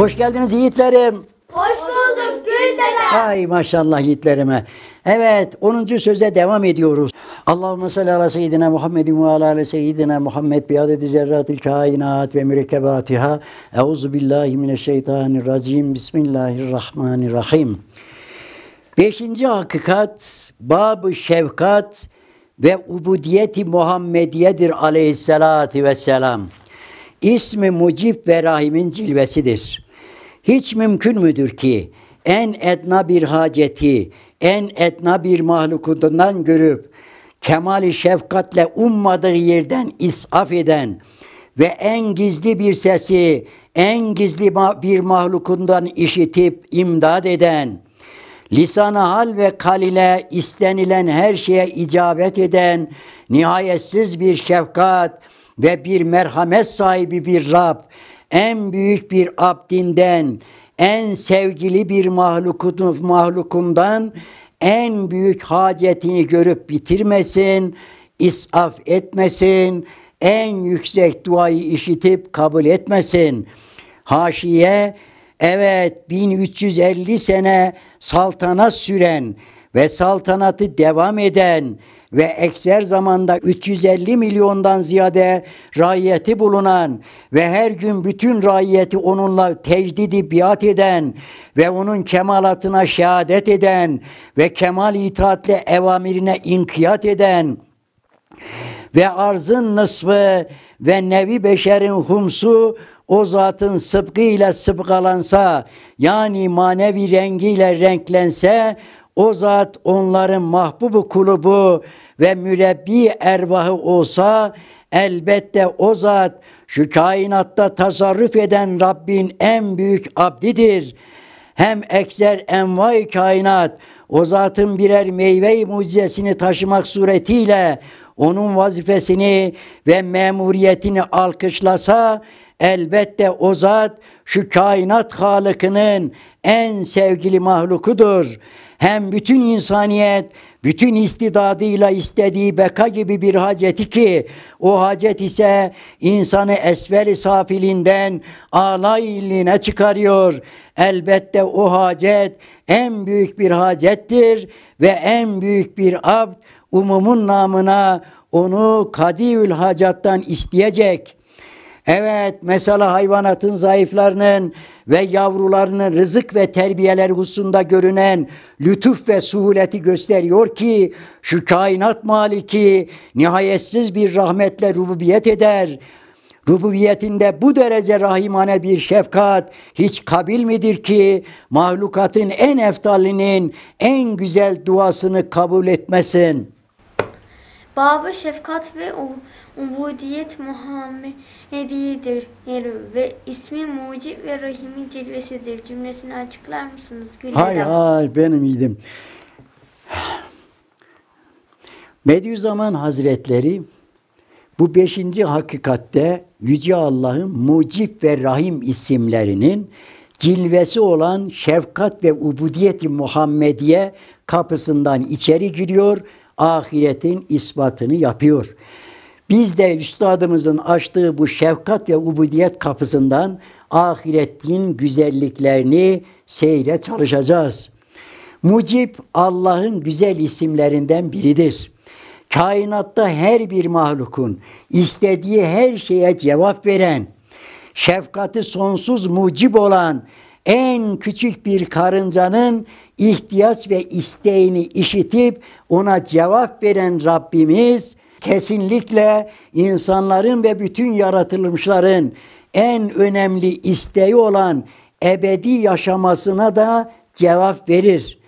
Hoş geldiniz yiğitlerim. Hoş bulduk Güldeler. Ay maşallah yiğitlerime. Evet 10. söze devam ediyoruz. Allahümme salli ala seyyidina Muhammedin ve ala ala seyyidina Muhammed bi adedi zerratil kainat ve mürekkebatiha. Euzu billahi mineşşeytanirracim. Bismillahirrahmanirrahim. Beşinci hakikat, bab şefkat ve ubudiyeti Muhammediyedir aleyhissalati vesselam. İsmi mucib ve rahimin cilvesidir.'' Hiç mümkün müdür ki en etna bir haceti, en etna bir mahlukundan görüp kemali şefkatle ummadığı yerden isaf eden ve en gizli bir sesi en gizli bir mahlukundan işitip imdad eden, lisana hal ve kal ile istenilen her şeye icabet eden, nihayetsiz bir şefkat ve bir merhamet sahibi bir Rab, en büyük bir abdinden, en sevgili bir mahlukun, mahlukundan en büyük hacetini görüp bitirmesin, isaf etmesin, en yüksek duayı işitip kabul etmesin. Haşiye, evet 1350 sene saltanat süren ve saltanatı devam eden ve ekser zamanda 350 milyondan ziyade raiyeti bulunan ve her gün bütün raiyeti onunla tecdidi biat eden ve onun kemalatına şehadet eden ve kemal itaatle evamirine inkiyat eden ve arzın nısfı ve nevi beşerin humsu o zatın sıbkı ile sıbkalansa yani manevi rengiyle renklense o zat onların mahbubu kulubu ve mürebbi ervahı olsa elbette o zat şu kainatta tasarruf eden Rabbin en büyük abdidir. Hem ekser envay kainat o zatın birer meyve mucizesini taşımak suretiyle onun vazifesini ve memuriyetini alkışlasa elbette o zat şu kainat halıkının en sevgili mahlukudur. Hem bütün insaniyet bütün istidadıyla istediği beka gibi bir haceti ki o hacet ise insanı esveli safilinden alay illine çıkarıyor. Elbette o hacet en büyük bir hacettir ve en büyük bir abd umumun namına onu Kadiül hacattan isteyecek.'' Evet mesela hayvanatın zayıflarının ve yavrularının rızık ve terbiyeler hususunda görünen lütuf ve suhuleti gösteriyor ki şu kainat maliki nihayetsiz bir rahmetle rububiyet eder. Rububiyetinde bu derece rahimane bir şefkat hiç kabil midir ki mahlukatın en eftalinin en güzel duasını kabul etmesin?'' babı şefkat ve ubudiyet Muhammediyedir er ve ismi mucib ve rahimin cilvesidir. Cümlesini açıklar mısınız? Gülüyor. Hay hay benim idim. Bediüzzaman Hazretleri bu beşinci hakikatte Yüce Allah'ın mucib ve rahim isimlerinin cilvesi olan şefkat ve ubudiyeti Muhammediye kapısından içeri giriyor ve ahiretin ispatını yapıyor. Biz de üstadımızın açtığı bu şefkat ve ubudiyet kapısından ahiretin güzelliklerini seyre çalışacağız. Mucib Allah'ın güzel isimlerinden biridir. Kainatta her bir mahlukun istediği her şeye cevap veren, şefkati sonsuz mucib olan en küçük bir karıncanın ihtiyaç ve isteğini işitip ona cevap veren Rabbimiz kesinlikle insanların ve bütün yaratılmışların en önemli isteği olan ebedi yaşamasına da cevap verir.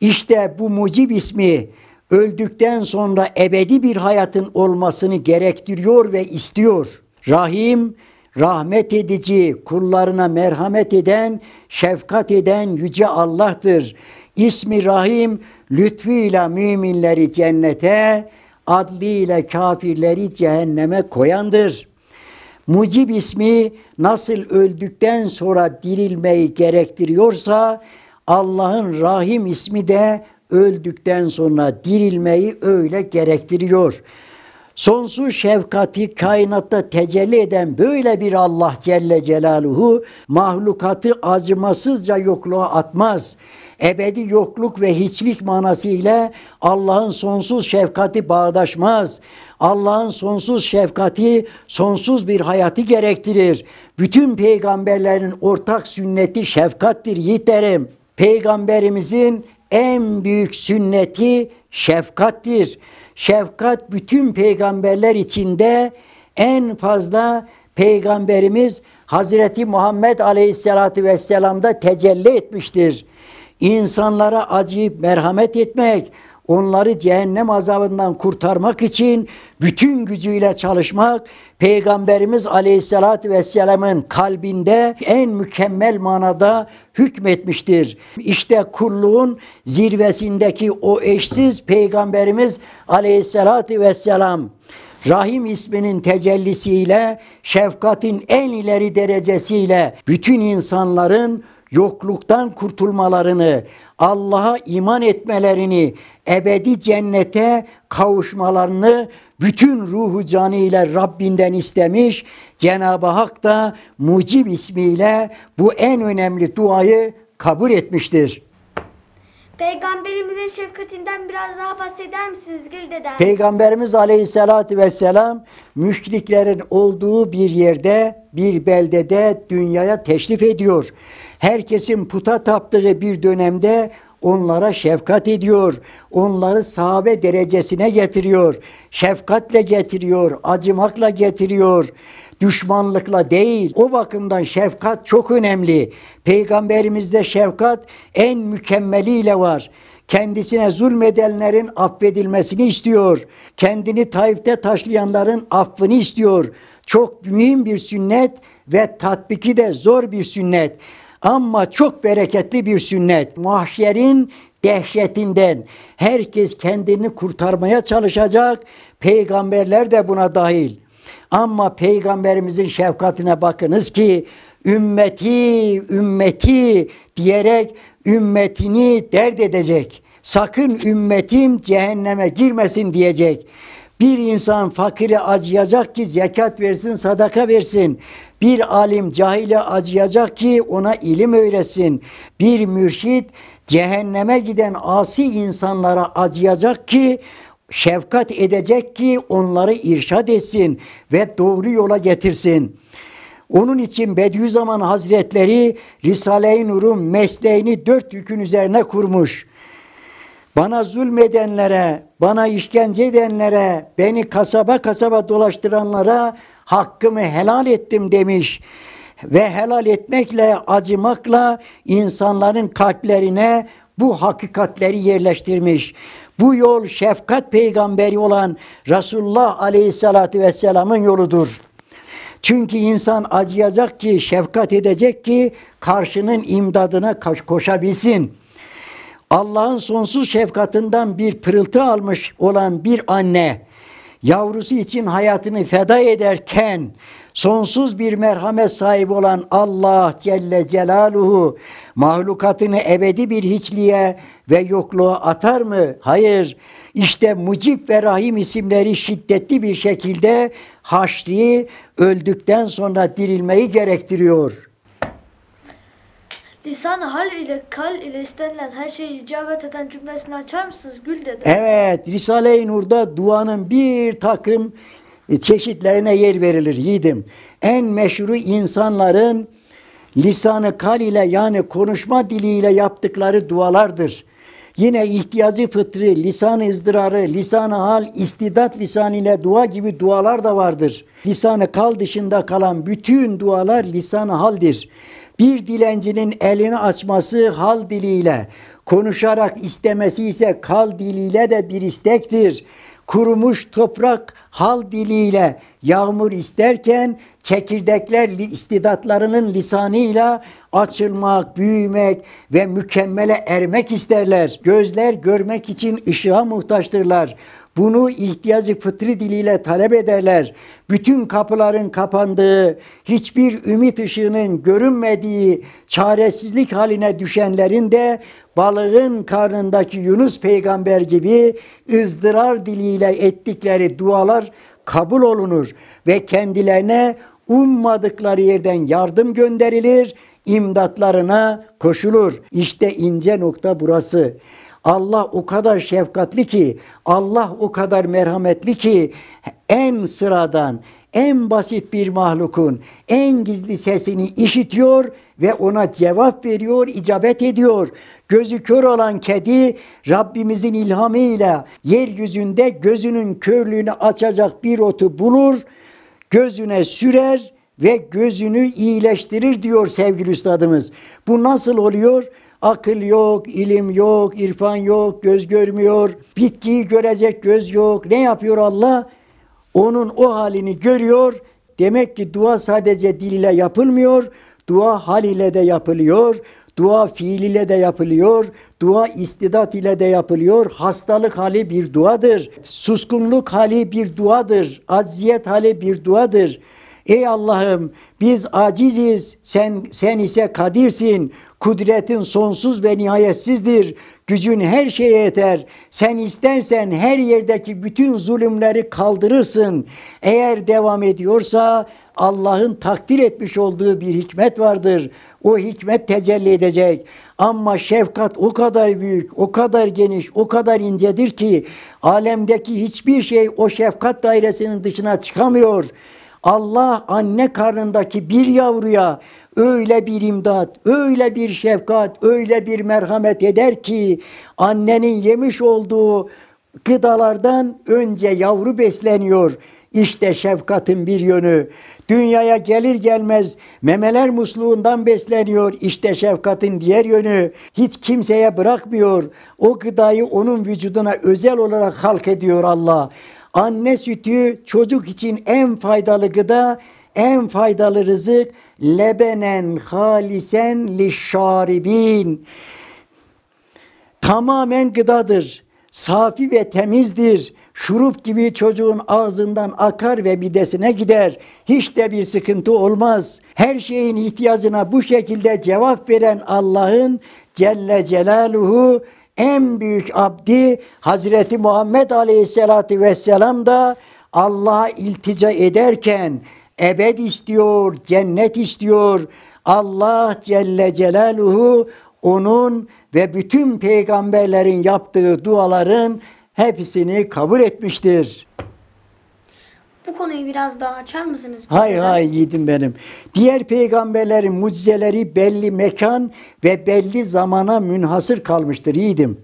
İşte bu mucib ismi öldükten sonra ebedi bir hayatın olmasını gerektiriyor ve istiyor. Rahim rahmet edici, kullarına merhamet eden, şefkat eden yüce Allah'tır. İsmi Rahim lütfuyla müminleri cennete, adliyle kafirleri cehenneme koyandır. Mucib ismi nasıl öldükten sonra dirilmeyi gerektiriyorsa Allah'ın Rahim ismi de öldükten sonra dirilmeyi öyle gerektiriyor. Sonsuz şefkati kainatta tecelli eden böyle bir Allah Celle Celaluhu mahlukatı acımasızca yokluğa atmaz. Ebedi yokluk ve hiçlik manası ile Allah'ın sonsuz şefkati bağdaşmaz. Allah'ın sonsuz şefkati sonsuz bir hayatı gerektirir. Bütün peygamberlerin ortak sünneti şefkattir yiğitlerim. Peygamberimizin en büyük sünneti şefkattir. Şefkat bütün peygamberler içinde en fazla peygamberimiz Hazreti Muhammed Aleyhisselatü Vesselam'da tecelli etmiştir. İnsanlara acıyıp merhamet etmek, onları cehennem azabından kurtarmak için bütün gücüyle çalışmak Peygamberimiz Aleyhisselatü Vesselam'ın kalbinde en mükemmel manada hükmetmiştir. İşte kulluğun zirvesindeki o eşsiz Peygamberimiz Aleyhisselatü Vesselam Rahim isminin tecellisiyle, şefkatin en ileri derecesiyle bütün insanların yokluktan kurtulmalarını, Allah'a iman etmelerini, ebedi cennete kavuşmalarını bütün ruhu canıyla Rabbinden istemiş. Cenab-ı Hak da mucib ismiyle bu en önemli duayı kabul etmiştir. Peygamberimizin şefkatinden biraz daha bahseder misiniz Gül Dede? Peygamberimiz aleyhissalatü vesselam müşriklerin olduğu bir yerde, bir beldede dünyaya teşrif ediyor herkesin puta taptığı bir dönemde onlara şefkat ediyor. Onları sahabe derecesine getiriyor. Şefkatle getiriyor, acımakla getiriyor. Düşmanlıkla değil. O bakımdan şefkat çok önemli. Peygamberimizde şefkat en mükemmeliyle var. Kendisine zulmedenlerin affedilmesini istiyor. Kendini Taif'te taşlayanların affını istiyor. Çok mühim bir sünnet ve tatbiki de zor bir sünnet. Ama çok bereketli bir sünnet. Mahşerin dehşetinden herkes kendini kurtarmaya çalışacak. Peygamberler de buna dahil. Ama peygamberimizin şefkatine bakınız ki ümmeti ümmeti diyerek ümmetini dert edecek. Sakın ümmetim cehenneme girmesin diyecek. Bir insan fakire acıyacak ki zekat versin, sadaka versin. Bir alim cahile acıyacak ki ona ilim öğretsin. Bir mürşit cehenneme giden asi insanlara acıyacak ki şefkat edecek ki onları irşad etsin ve doğru yola getirsin. Onun için Bediüzzaman Hazretleri Risale-i Nur'un mesleğini dört yükün üzerine kurmuş. Bana zulmedenlere, bana işkence edenlere, beni kasaba kasaba dolaştıranlara hakkımı helal ettim demiş ve helal etmekle, acımakla insanların kalplerine bu hakikatleri yerleştirmiş. Bu yol şefkat peygamberi olan Resulullah Aleyhisselatü Vesselam'ın yoludur. Çünkü insan acıyacak ki, şefkat edecek ki karşının imdadına koşabilsin. Allah'ın sonsuz şefkatinden bir pırıltı almış olan bir anne, yavrusu için hayatını feda ederken sonsuz bir merhamet sahibi olan Allah Celle Celaluhu mahlukatını ebedi bir hiçliğe ve yokluğa atar mı? Hayır. İşte Mucib ve Rahim isimleri şiddetli bir şekilde haşri öldükten sonra dirilmeyi gerektiriyor.'' Lisan hal ile kal ile istenilen her şeyi icabet eden cümlesini açar mısınız Gül dedi. Evet Risale-i Nur'da duanın bir takım çeşitlerine yer verilir yiğidim. En meşru insanların lisanı kal ile yani konuşma diliyle yaptıkları dualardır. Yine ihtiyacı fıtri, lisan ızdırarı, lisanı hal, istidat lisan ile dua gibi dualar da vardır. Lisanı kal dışında kalan bütün dualar lisanı haldir. Bir dilencinin elini açması hal diliyle, konuşarak istemesi ise kal diliyle de bir istektir. Kurumuş toprak hal diliyle yağmur isterken çekirdekler istidatlarının lisanıyla açılmak, büyümek ve mükemmele ermek isterler. Gözler görmek için ışığa muhtaçtırlar. Bunu ihtiyacı fıtri diliyle talep ederler. Bütün kapıların kapandığı, hiçbir ümit ışığının görünmediği çaresizlik haline düşenlerin de balığın karnındaki Yunus peygamber gibi ızdırar diliyle ettikleri dualar kabul olunur ve kendilerine ummadıkları yerden yardım gönderilir, imdatlarına koşulur. İşte ince nokta burası. Allah o kadar şefkatli ki, Allah o kadar merhametli ki en sıradan, en basit bir mahlukun en gizli sesini işitiyor ve ona cevap veriyor, icabet ediyor. Gözü kör olan kedi Rabbimizin ilhamıyla yeryüzünde gözünün körlüğünü açacak bir otu bulur, gözüne sürer ve gözünü iyileştirir diyor sevgili üstadımız. Bu nasıl oluyor? Akıl yok, ilim yok, irfan yok, göz görmüyor. Bitkiyi görecek göz yok. Ne yapıyor Allah? Onun o halini görüyor. Demek ki dua sadece dil ile yapılmıyor. Dua hal ile de yapılıyor. Dua fiil ile de yapılıyor. Dua istidat ile de yapılıyor. Hastalık hali bir duadır. Suskunluk hali bir duadır. Acziyet hali bir duadır. Ey Allah'ım biz aciziz, sen, sen ise kadirsin, kudretin sonsuz ve nihayetsizdir, gücün her şeye yeter, sen istersen her yerdeki bütün zulümleri kaldırırsın. Eğer devam ediyorsa Allah'ın takdir etmiş olduğu bir hikmet vardır. O hikmet tecelli edecek. Ama şefkat o kadar büyük, o kadar geniş, o kadar incedir ki alemdeki hiçbir şey o şefkat dairesinin dışına çıkamıyor.'' Allah anne karnındaki bir yavruya öyle bir imdat, öyle bir şefkat, öyle bir merhamet eder ki annenin yemiş olduğu gıdalardan önce yavru besleniyor. İşte şefkatin bir yönü. Dünyaya gelir gelmez memeler musluğundan besleniyor. İşte şefkatin diğer yönü. Hiç kimseye bırakmıyor. O gıdayı onun vücuduna özel olarak halk ediyor Allah. Anne sütü çocuk için en faydalı gıda, en faydalı rızık lebenen halisen lişşaribin. Tamamen gıdadır. Safi ve temizdir. Şurup gibi çocuğun ağzından akar ve midesine gider. Hiç de bir sıkıntı olmaz. Her şeyin ihtiyacına bu şekilde cevap veren Allah'ın Celle Celaluhu en büyük abdi Hazreti Muhammed Aleyhisselatü Vesselam da Allah'a iltica ederken ebed istiyor, cennet istiyor. Allah Celle Celaluhu onun ve bütün peygamberlerin yaptığı duaların hepsini kabul etmiştir. Bu konuyu biraz daha açar mısınız? Hay hay yiğidim benim. Diğer peygamberlerin mucizeleri belli mekan ve belli zamana münhasır kalmıştır yiğidim.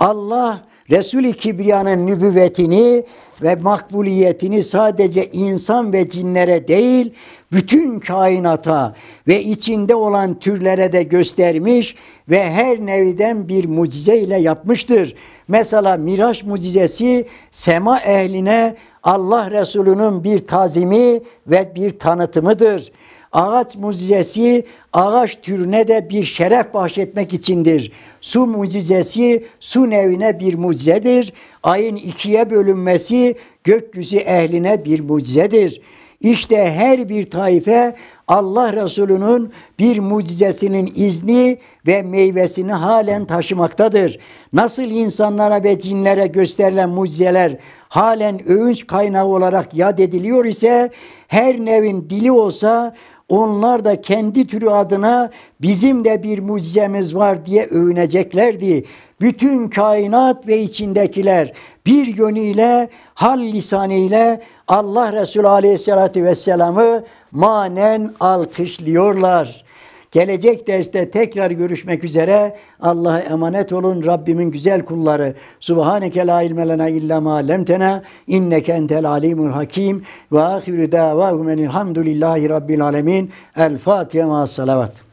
Allah Resul-i Kibriya'nın nübüvvetini ve makbuliyetini sadece insan ve cinlere değil, bütün kainata ve içinde olan türlere de göstermiş ve her neviden bir mucize ile yapmıştır. Mesela Miraç mucizesi sema ehline Allah Resulü'nün bir tazimi ve bir tanıtımıdır. Ağaç mucizesi ağaç türüne de bir şeref bahşetmek içindir. Su mucizesi su nevine bir mucizedir. Ayın ikiye bölünmesi gökyüzü ehline bir mucizedir. İşte her bir taife Allah Resulü'nün bir mucizesinin izni ve meyvesini halen taşımaktadır. Nasıl insanlara ve cinlere gösterilen mucizeler halen övünç kaynağı olarak yad ediliyor ise her nevin dili olsa onlar da kendi türü adına bizim de bir mucizemiz var diye övüneceklerdi. Bütün kainat ve içindekiler bir yönüyle hal lisanıyla Allah Resulü Aleyhisselatü Vesselam'ı manen alkışlıyorlar.'' Gelecek derste tekrar görüşmek üzere. Allah'a emanet olun Rabbimin güzel kulları. Subhaneke la ilme lena illa ma lemtena inneke entel alimul hakim ve ahiru davahum enilhamdülillahi rabbil alemin. El Fatiha ma salavat.